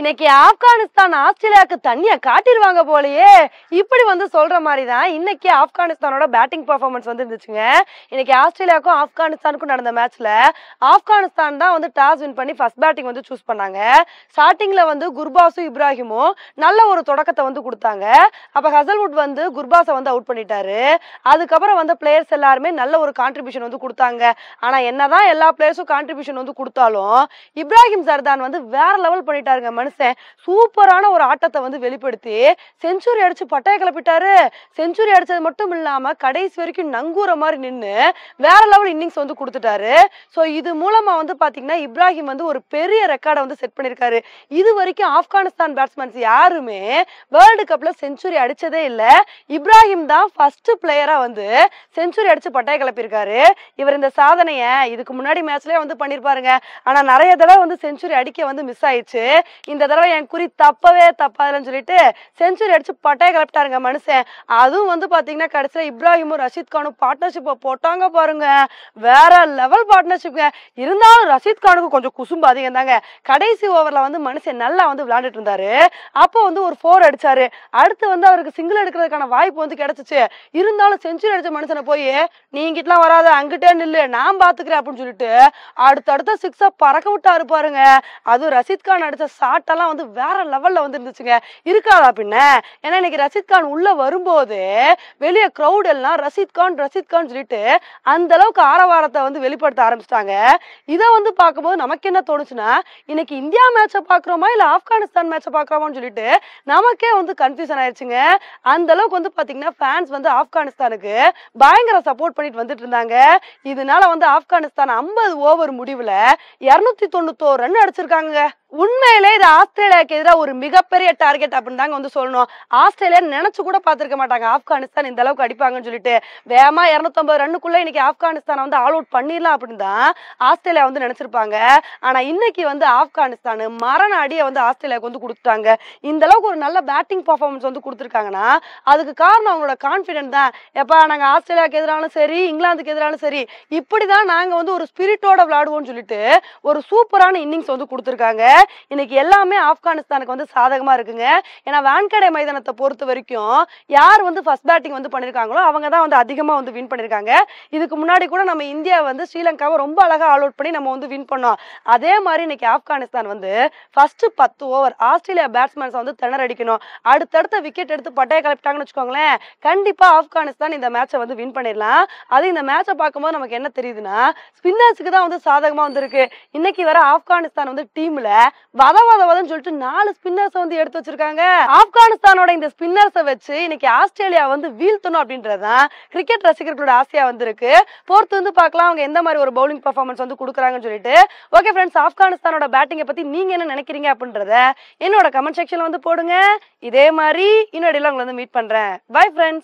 இன்னைக்கு ஆப்கானிஸ்தான் ஆஸ்திரேலியாவுக்கு தண்ணிய காட்டிடுவாங்க போலயே இப்படி வந்து சொல்ற மாதிரி தான் இன்னைக்கு ஆப்கானிஸ்தானோட பேட்டிங் பர்ஃபார்மன்ஸ் வந்து இருந்துச்சுங்க இன்னைக்கு ஆஸ்திரேலியாவுக்கும் ஆப்கானிஸ்தானுக்கும் நடந்த மேட்ச்ல ஆப்கானிஸ்தான் தான் வந்து டாஸ் வின் பண்ணி ஃபர்ஸ்ட் பேட்டிங் வந்து சூஸ் பண்ணாங்க ஸ்டார்டிங்ல வந்து குர்பாஸும் இப்ராஹிமும் நல்ல ஒரு தொடக்கத்தை வந்து கொடுத்தாங்க அப்ப ஹசல்வுட் வந்து குர்பாஸை வந்து அவுட் பண்ணிட்டாரு அதுக்கப்புறம் வந்து பிளேயர்ஸ் எல்லாருமே நல்ல ஒரு கான்ட்ரிபியூஷன் வந்து கொடுத்தாங்க ஆனா என்னதான் எல்லா பிளேயர்ஸும் கான்ட்ரிபியூஷன் வந்து கொடுத்தாலும் இப்ராஹிம் சர்தான் வந்து வேற லெவல் பண்ணிட்டாருங்க மனுஷன் சூப்பரான ஒரு ஆட்டத்தை வந்து வெளிப்படுத்தி செஞ்சுரி அடிச்சு பட்டாய கிளப்பிட்டாரு செஞ்சுரி அடிச்சது மட்டும் இல்லாம கடைசி வரைக்கும் நங்கூற மாதிரி நின்று வேற லெவல் இன்னிங்ஸ் வந்து கொடுத்துட்டாரு ஸோ இது மூலமா வந்து பாத்தீங்கன்னா இப்ராஹிம் வந்து ஒரு பெரிய ரெக்கார்டை வந்து செட் பண்ணியிருக்காரு இது வரைக்கும் ஆப்கானிஸ்தான் பேட்ஸ்மேன்ஸ் யாருமே வேர்ல்டு கப்ல செஞ்சுரி அடிச்சதே இல்லை இப்ராஹிம் தான் ஃபர்ஸ்ட் பிளேயரா வந்து செஞ்சுரி அடிச்சு பட்டாய கிளப்பியிருக்காரு இவர் இந்த சாதனையை இதுக்கு முன்னாடி மேட்ச்லயே வந்து பண்ணிருப்பாருங்க ஆனா நிறைய தடவை வந்து செஞ்சுரி அடிக்க வந்து மிஸ் ஆயிடுச்சு இந்த தடவை என் குறி தப்பவே தப்பாதுன்னு சொல்லிட்டு செஞ்சுரி அடிச்சு பட்டைய கிளப்பிட்டாருங்க மனுஷன் அதுவும் வந்து பாத்தீங்கன்னா கடைசியில இப்ராஹிமும் ரஷீத் கானும் பார்ட்னர்ஷிப்பை போட்டாங்க பாருங்க வேற லெவல் பார்ட்னர்ஷிப்ங்க இருந்தாலும் ரஷீத் கானுக்கு கொஞ்சம் குசும்பு அதிகம் தாங்க கடைசி ஓவர்ல வந்து மனுஷன் நல்லா வந்து விளையாண்டுட்டு இருந்தாரு அப்போ வந்து ஒரு ஃபோர் அடிச்சாரு அடுத்து வந்து அவருக்கு சிங்கிள் எடுக்கிறதுக்கான வாய்ப்பு வந்து கிடைச்சிச்சு இருந்தாலும் செஞ்சுரி அடிச்ச மனுஷனை போய் நீங்கிட்டலாம் வராத அங்கிட்டே நில்லு நான் பாத்துக்கிறேன் அப்படின்னு சொல்லிட்டு அடுத்தடுத்த சிக்ஸா பறக்க விட்டா இருப்பாருங்க அதுவும் ரஷீத் கான் அடிச்ச ஷாட் படத்தெல்லாம் வந்து வேற லெவல்ல வந்து இருந்துச்சுங்க இருக்காதா பின்ன ஏன்னா இன்னைக்கு ரஷித் கான் உள்ள வரும்போது வெளியே க்ரௌட் எல்லாம் ரஷித் கான் ரஷித் கான் சொல்லிட்டு அந்த அளவுக்கு ஆரவாரத்தை வந்து வெளிப்படுத்த ஆரம்பிச்சிட்டாங்க இதை வந்து பார்க்கும்போது நமக்கு என்ன தோணுச்சுன்னா இன்னைக்கு இந்தியா மேட்சை பார்க்குறோமா இல்லை ஆப்கானிஸ்தான் மேட்சை பாக்குறோமான்னு சொல்லிட்டு நமக்கே வந்து கன்ஃபியூசன் ஆயிடுச்சுங்க அந்த அளவுக்கு வந்து பாத்தீங்கன்னா ஃபேன்ஸ் வந்து ஆப்கானிஸ்தானுக்கு பயங்கர சப்போர்ட் பண்ணிட்டு வந்துட்டு இருந்தாங்க இதனால வந்து ஆப்கானிஸ்தான் ஐம்பது ஓவர் முடிவில் இரநூத்தி தொண்ணூத்தோரு ரன் அடிச்சிருக்காங்க உண்மையிலே இது ஆஸ்திரேலியாவுக்கு எதிராக ஒரு மிகப்பெரிய டார்கெட் அப்படின்னு தாங்க வந்து சொல்லணும் ஆஸ்திரேலியா நினைச்சு கூட பார்த்துருக்க மாட்டாங்க ஆப்கானிஸ்தான் இந்த அளவுக்கு அடிப்பாங்கன்னு சொல்லிட்டு வேகமா இரநூத்தம்பது ரன்னுக்குள்ள இன்னைக்கு ஆப்கானிஸ்தானை வந்து ஆல் அவுட் பண்ணிடலாம் அப்படின்னு தான் ஆஸ்திரேலியா வந்து நினைச்சிருப்பாங்க ஆனா இன்னைக்கு வந்து ஆப்கானிஸ்தான் மரண அடியை வந்து ஆஸ்திரேலியாவுக்கு வந்து கொடுத்துட்டாங்க இந்த அளவுக்கு ஒரு நல்ல பேட்டிங் பர்ஃபார்மன்ஸ் வந்து கொடுத்துருக்காங்கன்னா அதுக்கு காரணம் அவங்களோட கான்ஃபிடென்ட் தான் எப்பா நாங்க ஆஸ்திரேலியாவுக்கு எதிராலும் சரி இங்கிலாந்துக்கு எதிராலும் சரி இப்படிதான் நாங்க வந்து ஒரு ஸ்பிரிட்டோட விளையாடுவோம்னு சொல்லிட்டு ஒரு சூப்பரான இன்னிங்ஸ் வந்து கொடுத்துருக்காங்க இன்னைக்கு எல்லாமே ஆப்கானிஸ்தானுக்கு வந்து சாதகமா இருக்குங்க ஏன்னா வான்கடை மைதானத்தை பொறுத்த வரைக்கும் யார் வந்து ஃபர்ஸ்ட் பேட்டிங் வந்து பண்ணிருக்காங்களோ அவங்க தான் வந்து அதிகமா வந்து வின் பண்ணிருக்காங்க இதுக்கு முன்னாடி கூட நம்ம இந்தியா வந்து ஸ்ரீலங்காவை ரொம்ப அழகா ஆல் அவுட் பண்ணி நம்ம வந்து வின் பண்ணோம் அதே மாதிரி இன்னைக்கு ஆப்கானிஸ்தான் வந்து ஃபர்ஸ்ட் பத்து ஓவர் ஆஸ்திரேலியா பேட்ஸ்மேன்ஸ் வந்து திணற அடிக்கணும் அடுத்தடுத்த விக்கெட் எடுத்து பட்டையை கலப்பிட்டாங்கன்னு வச்சுக்கோங்களேன் கண்டிப்பா ஆப்கானிஸ்தான் இந்த மேட்சை வந்து வின் பண்ணிடலாம் அது இந்த மேட்சை பார்க்கும்போது நமக்கு என்ன தெரியுதுன்னா ஸ்பின்னர்ஸுக்கு தான் வந்து சாதகமா வந்திருக்கு இன்னைக்கு வர ஆப்கானிஸ்தான் வந்து டீம்ல வத வத சொல்லிட்டு நாலு ஸ்பின்னர்ஸ் வந்து எடுத்து வச்சிருக்காங்க ஆப்கானிஸ்தானோட இந்த ஸ்பின்னர்ஸை வச்சு இன்னைக்கு ஆஸ்திரேலியா வந்து வீழ்த்தணும் அப்படின்றதான் கிரிக்கெட் ரசிகர்களோட ஆசையா வந்திருக்கு போர்த்து வந்து பார்க்கலாம் அவங்க எந்த மாதிரி ஒரு பவுலிங் பர்ஃபார்மன்ஸ் வந்து கொடுக்குறாங்கன்னு சொல்லிட்டு ஓகே ஃப்ரெண்ட்ஸ் ஆப்கானிஸ்தானோட பேட்டிங்கை பத்தி நீங்க என்ன நினைக்கிறீங்க அப்படின்றத என்னோட கமெண்ட் செக்ஷன்ல வந்து போடுங்க இதே மாதிரி இன்னொடையில உங்களை வந்து மீட் பண்றேன் பை ஃப்ரெண்ட்ஸ்